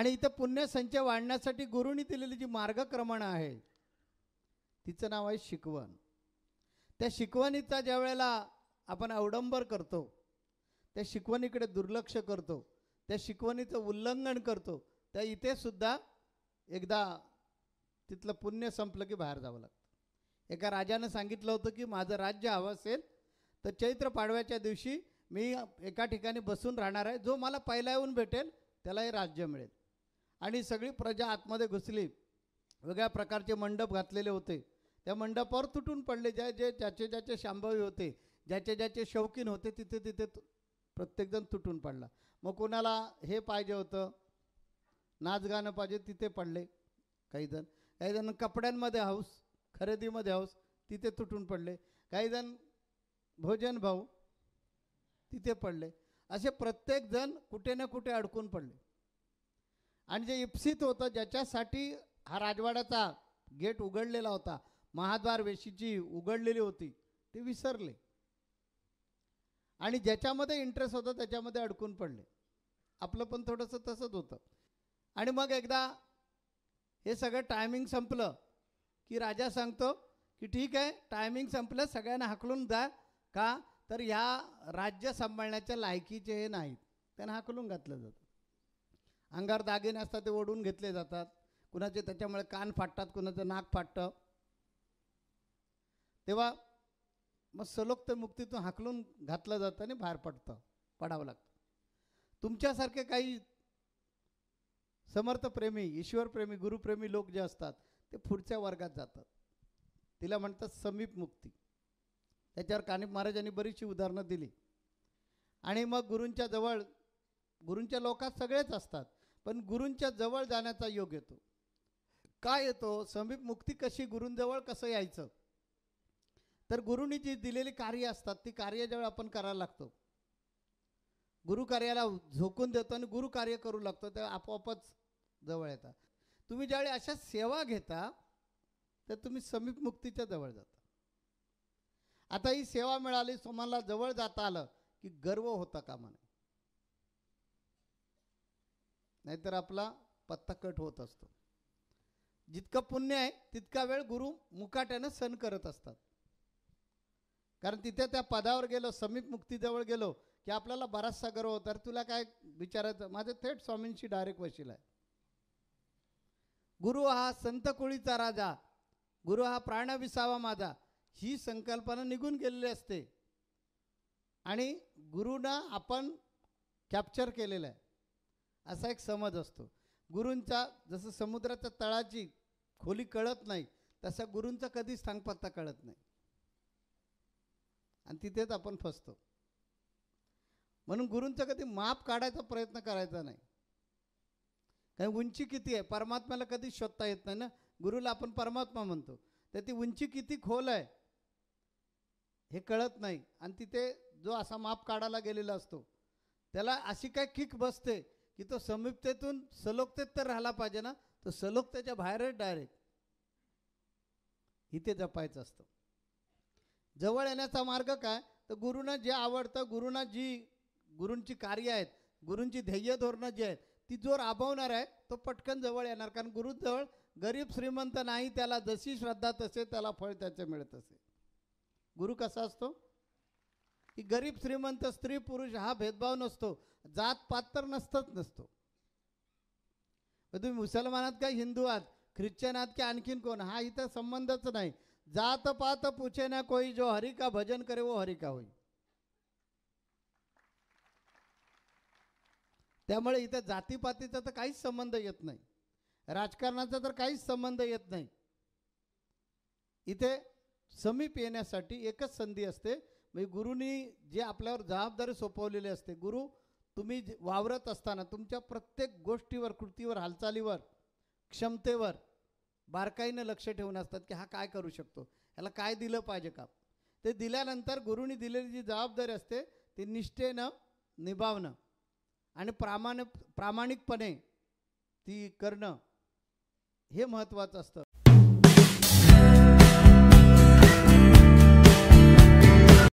आणि इथं पुण्यसंचय वाढण्यासाठी गुरुनी दिलेली जी मार्गक्रमण आहे तिचं नाव आहे शिकवण त्या शिकवणीचा ज्या वेळेला आपण अवडंबर करतो त्या शिकवणीकडे दुर्लक्ष करतो त्या शिकवणीचं उल्लंघन करतो त्या इथेसुद्धा एकदा तिथलं पुण्य संपलं की बाहेर जावं लागतं एका राजानं सांगितलं होतं की माझं राज्य हवं असेल तर चैत्र पाडव्याच्या दिवशी मी एका ठिकाणी बसून राहणार आहे जो मला पहिला येऊन भेटेल त्याला हे राज्य मिळेल आणि सगळी प्रजा आतमध्ये घुसली वेगळ्या प्रकारचे मंडप घातलेले होते त्या मंडपावर तुटून पडले ज्या जे ज्याचे ज्याचे शांभवी होते ज्याचे ज्याचे शौकीन होते तिथे तिथे प्रत्येकजण तुटून पडला मग कोणाला हे पाहिजे होतं नाच गाणं पाहिजे तिथे पडले काहीजण काहीजण कपड्यांमध्ये हाऊस खरेदीमध्ये हाऊस तिथे तुटून पडले काहीजण भोजन भाऊ तिथे पडले असे प्रत्येकजण कुठे ना कुठे अडकून पडले आणि जे इप्सित होतं ज्याच्यासाठी हा राजवाड्याचा गेट उघडलेला होता महाद्वार वेशीची उघडलेली होती ते विसरले आणि ज्याच्यामध्ये इंटरेस्ट होता त्याच्यामध्ये अडकून पडले आपलं पण थोडंसं तसंच होतं आणि मग एकदा हे सगळं टायमिंग संपलं की राजा सांगतो की ठीक आहे टायमिंग संपलं सगळ्यांना हाकलून जा का तर ह्या राज्य सांभाळण्याच्या लायकीचे हे नाहीत त्यांना हाकलून घातलं जातं अंगार दागिने असतात ते ओढून घेतले जातात कुणाचे त्याच्यामुळे कान फाटतात कुणाचं नाक फाटतं तेव्हा मग सलोक्त तर मुक्तीतून हाकलून घातलं जातं आणि बाहेर पडतं पडावं लागतं तुमच्यासारखे काही समर्थप्रेमी ईश्वरप्रेमी गुरुप्रेमी लोक जे असतात ते पुढच्या वर्गात जातात तिला म्हणतात समीप मुक्ती त्याच्यावर कानिप महाराजांनी बरीचशी उदाहरणं दिली आणि मग गुरूंच्या जवळ गुरूंच्या लोकात सगळेच असतात पण गुरूंच्या जवळ जाण्याचा योग येतो काय येतो समीप मुक्ती कशी गुरूंजवळ कसं यायचं तर गुरुनी जी दिलेली कार्य असतात ती कार्य ज्यावेळी आपण करायला लागतो गुरु कार्याला झोकून देतो आणि गुरु कार्य करू लागतो ते आपोआपच जवळ येतात तुम्ही ज्यावेळी अशा सेवा घेता तर तुम्ही समीप मुक्तीच्या जवळ जाता आता ही सेवा मिळाली सोमाला जवळ जाता आलं की गर्व होता का नये नाहीतर आपला पत्ता कट होत असतो जितकं पुण्य आहे तितका वेळ गुरु मुकाट्यानं सण करत असतात कारण तिथे त्या पदावर गेलो समीप मुक्तीजवळ गेलो की आपल्याला बराचसा गर्व होता तुला काय विचारायचं माझं थेट स्वामींशी डायरेक्ट वशील आहे गुरु हा संत कुळीचा राजा गुरु हा प्राण विसावा माझा ही संकल्पना निघून गेलेली असते आणि गुरुना आपण कॅप्चर केलेलं आहे असा एक समज असतो गुरुंचा जसं समुद्राच्या तळाची खोली कळत नाही तसा गुरूंचा कधीच सांगपत्ता कळत नाही आणि तिथेच आपण फसतो म्हणून गुरूंचा कधी माप काढायचा प्रयत्न करायचा नाही कारण उंची किती आहे परमात्म्याला कधीच शोधता येत नाही ना गुरुला आपण परमात्मा म्हणतो तर ती उंची किती खोल आहे हे कळत नाही आणि तिथे जो असा माप काढायला गेलेला असतो त्याला अशी काय किक बसते की तो समीपतेतून सलोकतेत तर राहिला पाहिजे ना तो सलोकतेच्या बाहेरच डायरेक्ट इथे जपायचं असतं जवळ येण्याचा मार्ग काय तर गुरुंना जे आवडतं गुरुना जी गुरूंची कार्य आहेत गुरूंची ध्येय धोरणं जी आहेत ती जोर राबवणार आहे तो पटकन जवळ येणार कारण गुरुजवळ गरीब श्रीमंत नाही त्याला जशी श्रद्धा तसे त्याला फळ त्याचे मिळत असे गुरु कसा असतो की गरीब श्रीमंत स्त्री पुरुष हा भेदभाव नसतो जात पात तर नसतच नसतो तुम्ही मुसलमानात काय हिंदू आहात ख्रिश्चन आहात की आणखीन कोण हा इथं संबंधच नाही जात पात पुछे ना कोई जो हरिका भजन करे वो हरिका होई त्यामुळे इथं जातीपातीचा तर काहीच संबंध येत नाही राजकारणाचा तर काहीच संबंध येत नाही इथे समीप येण्यासाठी एकच संधी असते म्हणजे गुरुनी जे आपल्यावर जबाबदारी सोपवलेली असते गुरु तुम्ही वावरत असताना तुमच्या प्रत्येक गोष्टीवर कृतीवर हालचालीवर क्षमतेवर बारकाईनं लक्ष ठेवून असतात की हा काय करू शकतो ह्याला काय दिलं पाहिजे का ते दिल्यानंतर गुरुनी दिलेली जी जबाबदारी असते ती निष्ठेनं निभावणं आणि प्रामाणिक प्रामाणिकपणे ती करणं हे महत्त्वाचं असतं